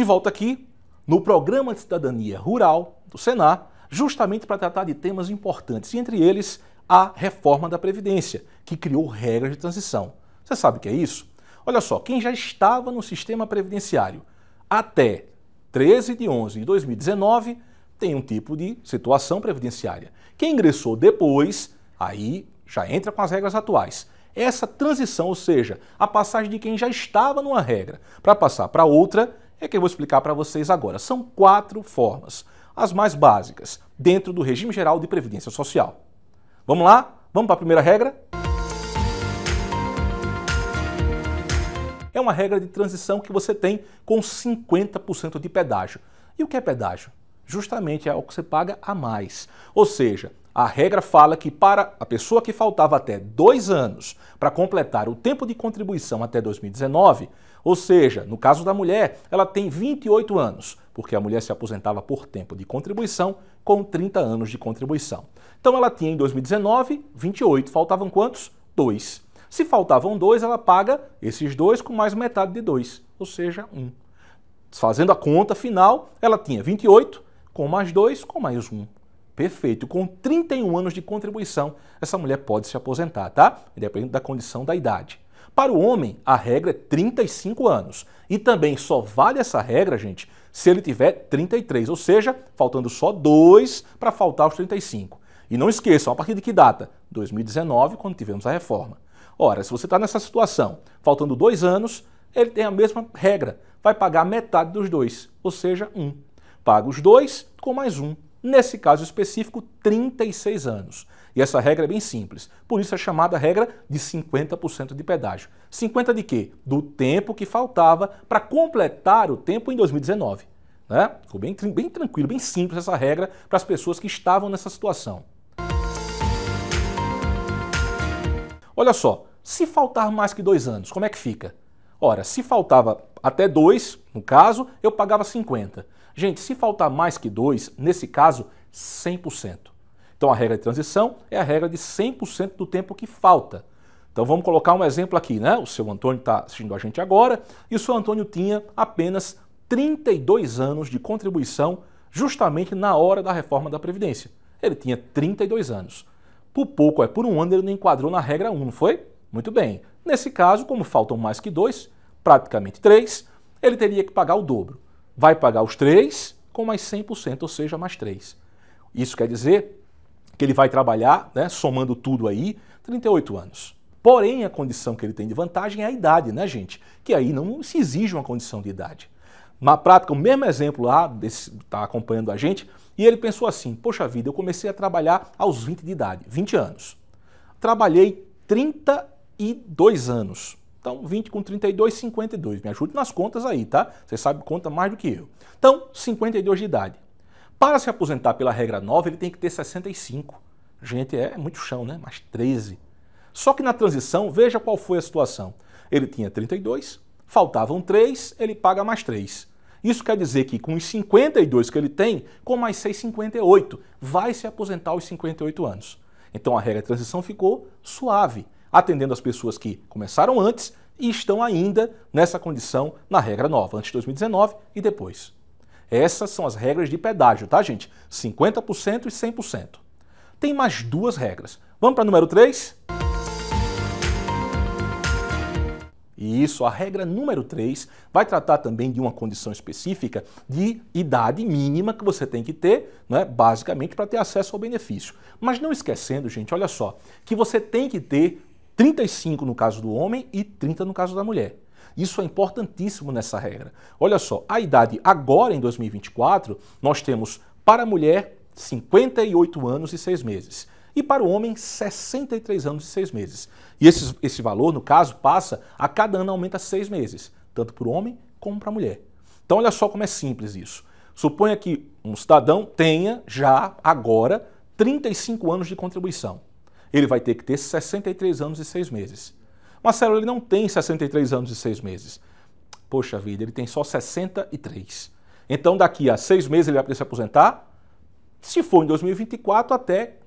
de volta aqui no programa de cidadania rural do Senar, justamente para tratar de temas importantes, e entre eles a reforma da Previdência, que criou regras de transição. Você sabe o que é isso? Olha só, quem já estava no sistema previdenciário até 13 de 11 de 2019 tem um tipo de situação previdenciária. Quem ingressou depois, aí já entra com as regras atuais. Essa transição, ou seja, a passagem de quem já estava numa regra para passar para outra, é que eu vou explicar para vocês agora. São quatro formas, as mais básicas, dentro do regime geral de previdência social. Vamos lá? Vamos para a primeira regra? É uma regra de transição que você tem com 50% de pedágio. E o que é pedágio? Justamente é o que você paga a mais. Ou seja, a regra fala que para a pessoa que faltava até dois anos para completar o tempo de contribuição até 2019, ou seja, no caso da mulher, ela tem 28 anos, porque a mulher se aposentava por tempo de contribuição com 30 anos de contribuição. Então ela tinha em 2019 28, faltavam quantos? Dois. Se faltavam dois, ela paga esses dois com mais metade de dois, ou seja, um. Fazendo a conta final, ela tinha 28 com mais dois com mais um. Perfeito. Com 31 anos de contribuição, essa mulher pode se aposentar, tá? Independente da condição da idade. Para o homem, a regra é 35 anos. E também só vale essa regra, gente, se ele tiver 33, ou seja, faltando só dois para faltar os 35. E não esqueçam, a partir de que data? 2019, quando tivemos a reforma. Ora, se você está nessa situação, faltando dois anos, ele tem a mesma regra, vai pagar metade dos dois, ou seja, um. Paga os dois com mais um. Nesse caso específico, 36 anos. E essa regra é bem simples. Por isso é chamada regra de 50% de pedágio. 50 de quê? Do tempo que faltava para completar o tempo em 2019. Né? Ficou bem, bem tranquilo, bem simples essa regra para as pessoas que estavam nessa situação. Olha só, se faltar mais que dois anos, como é que fica? Ora, se faltava até dois, no caso, eu pagava 50. Gente, se faltar mais que dois, nesse caso, 100%. Então a regra de transição é a regra de 100% do tempo que falta. Então vamos colocar um exemplo aqui, né? O seu Antônio está assistindo a gente agora e o seu Antônio tinha apenas 32 anos de contribuição justamente na hora da reforma da Previdência. Ele tinha 32 anos. Por pouco, é por um ano, ele não enquadrou na regra 1, não foi? Muito bem. Nesse caso, como faltam mais que dois, praticamente três, ele teria que pagar o dobro. Vai pagar os três com mais 100%, ou seja, mais três Isso quer dizer que ele vai trabalhar, né, somando tudo aí, 38 anos. Porém, a condição que ele tem de vantagem é a idade, né, gente? Que aí não se exige uma condição de idade. Na prática, o mesmo exemplo lá, está acompanhando a gente, e ele pensou assim: Poxa vida, eu comecei a trabalhar aos 20 de idade, 20 anos. Trabalhei 32 anos. Então, 20 com 32, 52. Me ajude nas contas aí, tá? Você sabe conta mais do que eu. Então, 52 de idade. Para se aposentar pela regra nova, ele tem que ter 65. Gente, é muito chão, né? Mas 13. Só que na transição, veja qual foi a situação. Ele tinha 32, faltavam 3, ele paga mais 3. Isso quer dizer que com os 52 que ele tem, com mais 6,58, vai se aposentar aos 58 anos. Então a regra de transição ficou suave, atendendo as pessoas que começaram antes e estão ainda nessa condição na regra nova, antes de 2019 e depois. Essas são as regras de pedágio, tá, gente? 50% e 100%. Tem mais duas regras. Vamos para número 3? E isso, a regra número 3 vai tratar também de uma condição específica de idade mínima que você tem que ter, né, basicamente, para ter acesso ao benefício. Mas não esquecendo, gente, olha só, que você tem que ter 35 no caso do homem e 30 no caso da mulher. Isso é importantíssimo nessa regra. Olha só, a idade agora em 2024, nós temos para a mulher 58 anos e 6 meses e para o homem 63 anos e 6 meses. E esse, esse valor, no caso, passa a cada ano aumenta 6 meses, tanto para o homem como para a mulher. Então olha só como é simples isso. Suponha que um cidadão tenha já agora 35 anos de contribuição. Ele vai ter que ter 63 anos e 6 meses. Marcelo, ele não tem 63 anos e 6 meses. Poxa vida, ele tem só 63. Então, daqui a seis meses ele vai poder se aposentar? Se for em 2024, até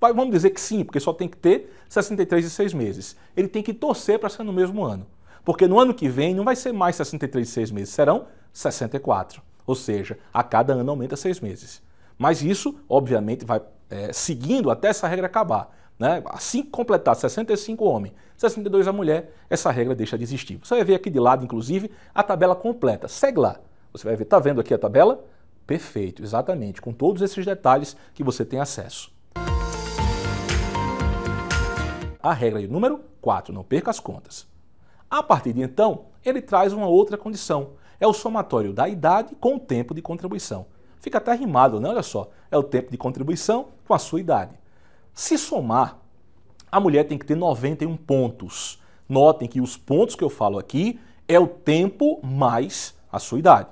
vamos dizer que sim, porque só tem que ter 63 e 6 meses. Ele tem que torcer para ser no mesmo ano. Porque no ano que vem não vai ser mais 63 e 6 meses, serão 64. Ou seja, a cada ano aumenta seis meses. Mas isso, obviamente, vai é, seguindo até essa regra acabar. Né? Assim que completar 65 homem, 62 a mulher, essa regra deixa de existir. Você vai ver aqui de lado, inclusive, a tabela completa. Segue lá. Você vai ver, tá vendo aqui a tabela? Perfeito, exatamente, com todos esses detalhes que você tem acesso. A regra de número 4, não perca as contas. A partir de então, ele traz uma outra condição. É o somatório da idade com o tempo de contribuição. Fica até rimado, né? Olha só. É o tempo de contribuição com a sua idade. Se somar, a mulher tem que ter 91 pontos. Notem que os pontos que eu falo aqui é o tempo mais a sua idade.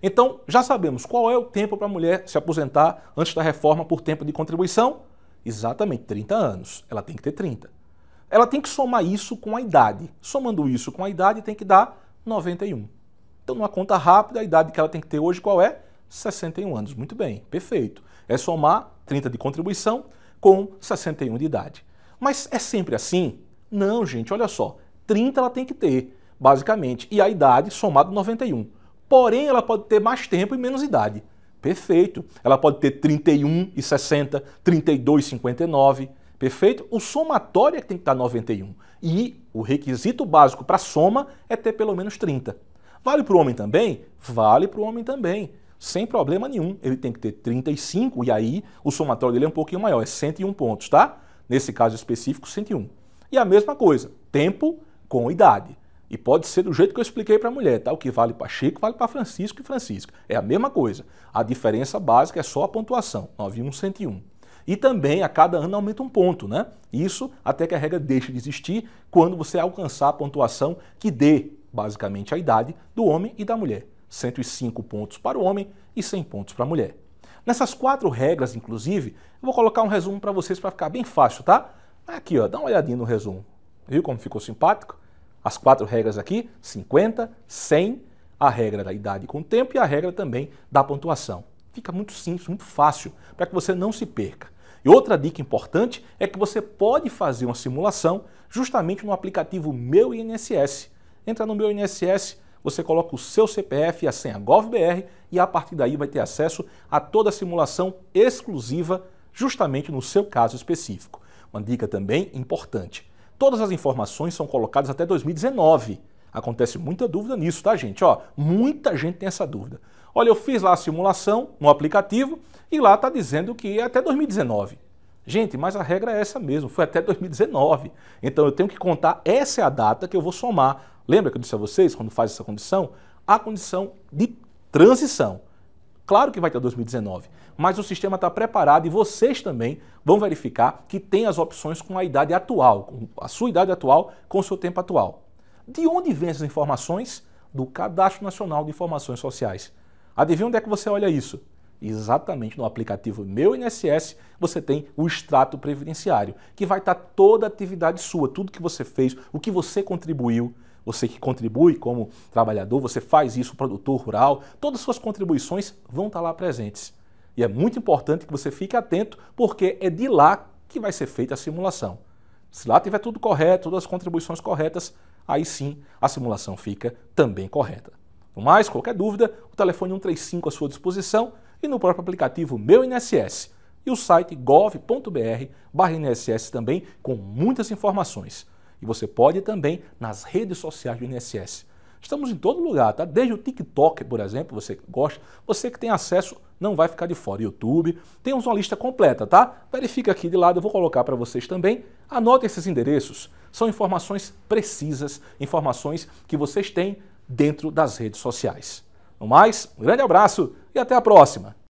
Então, já sabemos qual é o tempo para a mulher se aposentar antes da reforma por tempo de contribuição? Exatamente 30 anos. Ela tem que ter 30. Ela tem que somar isso com a idade. Somando isso com a idade, tem que dar 91. Então, numa conta rápida, a idade que ela tem que ter hoje qual é? 61 anos. Muito bem, perfeito. É somar 30 de contribuição com 61 de idade. Mas é sempre assim? Não, gente, olha só. 30 ela tem que ter, basicamente, e a idade somada 91. Porém, ela pode ter mais tempo e menos idade. Perfeito. Ela pode ter 31 e 60, 32 e 59. Perfeito? O somatório é que tem que estar 91. E o requisito básico para soma é ter pelo menos 30. Vale para o homem também? Vale para o homem também sem problema nenhum. Ele tem que ter 35 e aí o somatório dele é um pouquinho maior, é 101 pontos, tá? Nesse caso específico, 101. E a mesma coisa, tempo com idade. E pode ser do jeito que eu expliquei para a mulher, tá? O que vale para Chico vale para Francisco e Francisca. É a mesma coisa. A diferença básica é só a pontuação, 91, 101. E também a cada ano aumenta um ponto, né? Isso até que a regra deixe de existir quando você alcançar a pontuação que dê, basicamente, a idade do homem e da mulher. 105 pontos para o homem e 100 pontos para a mulher. Nessas quatro regras, inclusive, eu vou colocar um resumo para vocês para ficar bem fácil, tá? Aqui, ó, dá uma olhadinha no resumo. Viu como ficou simpático? As quatro regras aqui, 50, 100, a regra da idade com o tempo e a regra também da pontuação. Fica muito simples, muito fácil, para que você não se perca. E outra dica importante é que você pode fazer uma simulação justamente no aplicativo Meu INSS. Entra no Meu INSS, você coloca o seu CPF e a senha GovBR e a partir daí vai ter acesso a toda a simulação exclusiva justamente no seu caso específico. Uma dica também importante. Todas as informações são colocadas até 2019. Acontece muita dúvida nisso, tá, gente? Ó, muita gente tem essa dúvida. Olha, eu fiz lá a simulação no aplicativo e lá está dizendo que é até 2019. Gente, mas a regra é essa mesmo, foi até 2019. Então eu tenho que contar, essa é a data que eu vou somar Lembra que eu disse a vocês, quando faz essa condição? A condição de transição. Claro que vai ter 2019, mas o sistema está preparado e vocês também vão verificar que tem as opções com a idade atual, com a sua idade atual, com o seu tempo atual. De onde vêm essas informações? Do Cadastro Nacional de Informações Sociais. Adivinha onde é que você olha isso? Exatamente no aplicativo Meu INSS, você tem o extrato previdenciário, que vai estar toda a atividade sua, tudo que você fez, o que você contribuiu, você que contribui como trabalhador, você faz isso, produtor rural, todas as suas contribuições vão estar lá presentes. E é muito importante que você fique atento, porque é de lá que vai ser feita a simulação. Se lá tiver tudo correto, todas as contribuições corretas, aí sim a simulação fica também correta. No mais, qualquer dúvida, o telefone 135 à sua disposição e no próprio aplicativo Meu INSS e o site gov.br/inss também com muitas informações. E você pode também nas redes sociais do INSS. Estamos em todo lugar, tá? Desde o TikTok, por exemplo, você que gosta, você que tem acesso não vai ficar de fora. YouTube, temos uma lista completa, tá? Verifica aqui de lado, eu vou colocar para vocês também. Anote esses endereços. São informações precisas, informações que vocês têm dentro das redes sociais. No mais, um grande abraço e até a próxima!